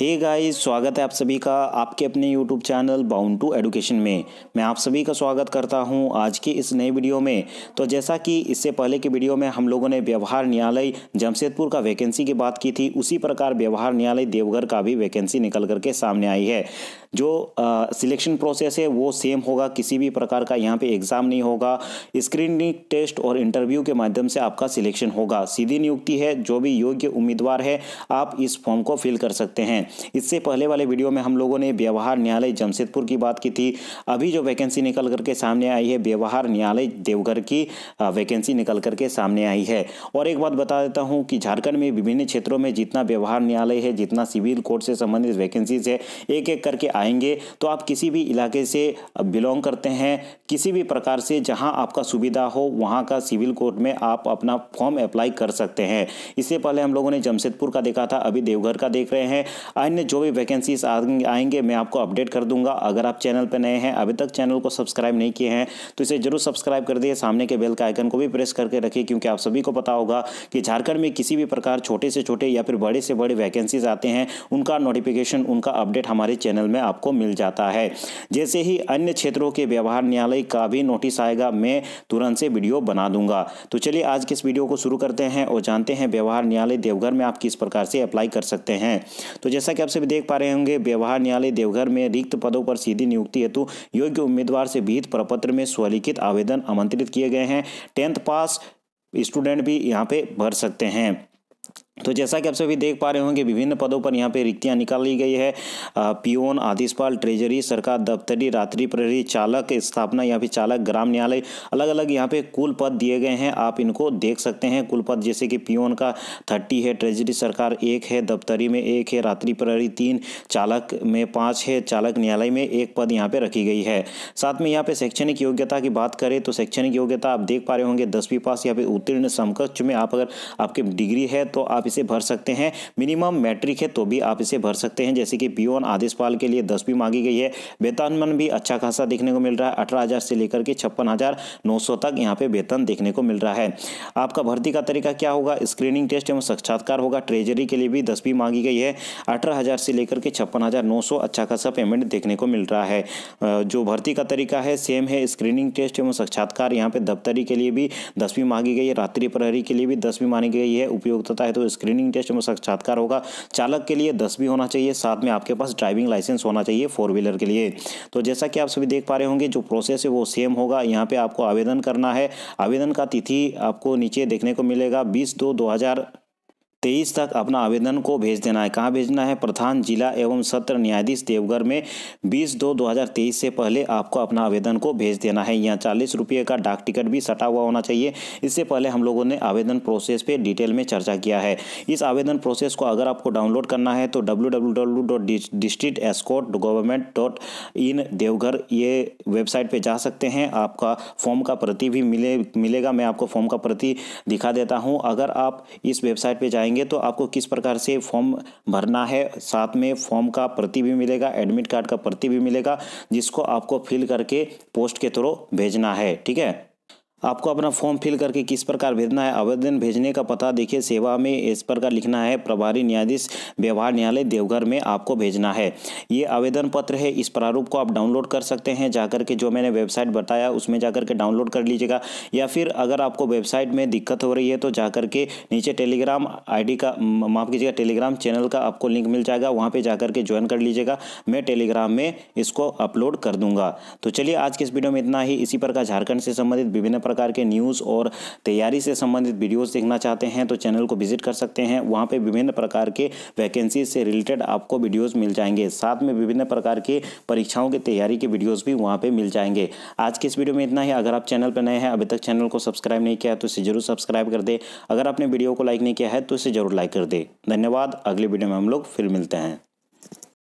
hey guys स्वागत है आप सभी का आपके अपने YouTube channel bound to education में मैं आप सभी का स्वागत करता हूं आज के इस नए वीडियो में तो जैसा कि इससे पहले के वीडियो में हम लोगों ने व्यवहार न्यायालय जमशेदपुर का वैकेंसी की बात की थी उसी प्रकार व्यवहार न्यायालय देवघर का भी वैकेंसी निकल करके सामने आई है जो सिलेक्शन प्रोसेस है वो सेम होगा किसी भी प्रकार का यहाँ पे एग्ज़ाम नहीं होगा स्क्रीनिंग टेस्ट और इंटरव्यू के माध्यम से आपका सिलेक्शन होगा सीधी नियुक्ति है जो भी योग्य उम्मीदवार है आप इस फॉर्म को फिल कर सकते हैं हैं इससे पहले वाले वीडियो में हम लोगों ने व्यवहार न्यायालय जमशेदपुर की बात की थी अभी जो वैकेंसी निकल करके सामने आई है व्यवहार न्यायालय देवघर की वैकेंसी निकल करके सामने आई है और एक बात बता देता हूँ कि झारखंड में विभिन्न क्षेत्रों में जितना व्यवहार न्यायालय है जितना सिविल कोर्ट से संबंधित वैकेंसीज है एक एक करके आएंगे तो आप किसी भी इलाके से बिलोंग करते हैं किसी भी प्रकार से जहाँ आपका सुविधा हो वहाँ का सिविल कोर्ट में आप अपना फॉर्म अप्लाई कर सकते हैं इससे पहले हम लोगों ने जमशेदपुर का देखा था अभी देवघर का देख रहे हैं अन्य जो भी वैकेंसीज आएंगे मैं आपको अपडेट कर दूंगा अगर आप चैनल पर नए हैं अभी तक चैनल को सब्सक्राइब नहीं किए हैं तो इसे जरूर सब्सक्राइब कर दिए सामने के बेल का आइकन को भी प्रेस करके रखिए क्योंकि आप सभी को पता होगा कि झारखंड में किसी भी प्रकार छोटे से छोटे या फिर बड़े से बड़े वैकेंसीज आते हैं उनका नोटिफिकेशन उनका अपडेट हमारे चैनल में आपको मिल जाता है जैसे ही अन्य क्षेत्रों के व्यवहार न्यायालय का भी नोटिस आएगा मैं तुरंत से वीडियो बना दूंगा तो चलिए आज किस इस वीडियो को शुरू करते हैं और जानते हैं व्यवहार न्यायालय देवघर में आप किस प्रकार से अप्लाई कर सकते हैं तो जैसे जैसा कि आप सभी देख पा रहे होंगे व्यवहार न्यायालय देवघर में रिक्त पदों पर सीधी नियुक्ति हेतु योग्य उम्मीदवार से विहित प्रपत्र में स्वलिखित आवेदन आमंत्रित किए गए हैं टेंथ पास स्टूडेंट भी यहाँ पे भर सकते हैं तो जैसा कि आप सभी देख पा रहे होंगे विभिन्न पदों पर यहाँ पे रिक्तियाँ निकाली गई है पीओन आदिशपाल ट्रेजरी सरकार दफ्तरी रात्रि प्रहरी चालक स्थापना यहाँ पे चालक ग्राम न्यायालय अलग अलग यहाँ पे कुल पद दिए गए हैं आप इनको देख सकते हैं कुल पद जैसे कि पीओन का थर्टी है ट्रेजरी सरकार एक है दफ्तरी में एक है रात्रि प्रहरी तीन चालक में पाँच है चालक न्यायालय में एक पद यहाँ पर रखी गई है साथ में यहाँ पर शैक्षणिक योग्यता की बात करें तो शैक्षणिक योग्यता आप देख पा रहे होंगे दसवीं पास यहाँ पे उत्तीर्ण समकक्ष में आप अगर आपकी डिग्री है तो आप इसे भर सकते हैं मिनिमम मैट्रिक है तो भी आप इसे भर सकते हैं जैसे कि पीओन पाल के लिए दस भी मांगी गई है वेतनमन भी अच्छा खासा देखने को मिल रहा है अठारह से लेकर के छप्पन तक यहाँ पे वेतन देखने को मिल रहा है आपका भर्ती का तरीका क्या होगा स्क्रीनिंग टेस्ट एवं साक्षात्कार होगा ट्रेजरी के लिए भी दस भी मांगी गई है अठारह से लेकर के छप्पन अच्छा खासा पेमेंट देखने को मिल रहा है जो भर्ती का तरीका है सेम है स्क्रीनिंग टेस्ट एवं साक्षात्कार यहाँ पे दफ्तरी के लिए भी दसवीं मांगी गई है रात्रि प्रहरी के लिए भी दसवीं मांगी गई है उपयोगता है तो स्क्रीनिंग टेस्ट में साक्षात्कार होगा चालक के लिए दस भी होना चाहिए साथ में आपके पास ड्राइविंग लाइसेंस होना चाहिए फोर व्हीलर के लिए तो जैसा कि आप सभी देख पा रहे होंगे जो प्रोसेस है वो सेम होगा यहाँ पे आपको आवेदन करना है आवेदन का तिथि आपको नीचे देखने को मिलेगा बीस दो दो हज़ार तेईस तक अपना आवेदन को भेज देना है कहाँ भेजना है प्रधान जिला एवं सत्र न्यायाधीश देवघर में बीस दो दो हज़ार तेईस से पहले आपको अपना आवेदन को भेज देना है यहाँ चालीस रुपये का डाक टिकट भी सटा हुआ होना चाहिए इससे पहले हम लोगों ने आवेदन प्रोसेस पे डिटेल में चर्चा किया है इस आवेदन प्रोसेस को अगर आपको डाउनलोड करना है तो डब्ल्यू देवघर ये वेबसाइट पर जा सकते हैं आपका फॉर्म का प्रति भी मिले मिलेगा मैं आपको फॉर्म का प्रति दिखा देता हूँ अगर आप इस वेबसाइट पर जाएंगे करेंगे तो आपको किस प्रकार से फॉर्म भरना है साथ में फॉर्म का प्रति भी मिलेगा एडमिट कार्ड का प्रति भी मिलेगा जिसको आपको फिल करके पोस्ट के थ्रू भेजना है ठीक है आपको अपना फॉर्म फिल करके किस प्रकार भेजना है आवेदन भेजने का पता देखिए सेवा में इस प्रकार लिखना है प्रभारी न्यायाधीश व्यवहार न्यायालय देवघर में आपको भेजना है ये आवेदन पत्र है इस प्रारूप को आप डाउनलोड कर सकते हैं जाकर के जो मैंने वेबसाइट बताया उसमें जाकर के डाउनलोड कर लीजिएगा या फिर अगर आपको वेबसाइट में दिक्कत हो रही है तो जाकर के नीचे टेलीग्राम आई का माफ कीजिएगा टेलीग्राम चैनल का आपको लिंक मिल जाएगा वहाँ पर जाकर के ज्वाइन कर लीजिएगा मैं टेलीग्राम में इसको अपलोड कर दूंगा तो चलिए आज के इस वीडियो में इतना ही इसी प्रकार झारखंड से संबंधित विभिन्न प्रकार के न्यूज़ और तैयारी से संबंधित वीडियोस देखना चाहते हैं तो चैनल को विजिट कर सकते हैं वहाँ पर विभिन्न प्रकार के वैकेंसी से रिलेटेड आपको वीडियोज़ मिल जाएंगे साथ में विभिन्न प्रकार के परीक्षाओं की तैयारी के वीडियोज़ भी वहाँ पर मिल जाएंगे आज के इस वीडियो में इतना ही अगर आप चैनल पर नए हैं अभी तक चैनल को सब्सक्राइब नहीं किया है तो इसे जरूर सब्सक्राइब कर दे अगर आपने वीडियो को लाइक नहीं किया है तो इसे जरूर लाइक कर दे धन्यवाद अगले वीडियो में हम लोग फिर मिलते हैं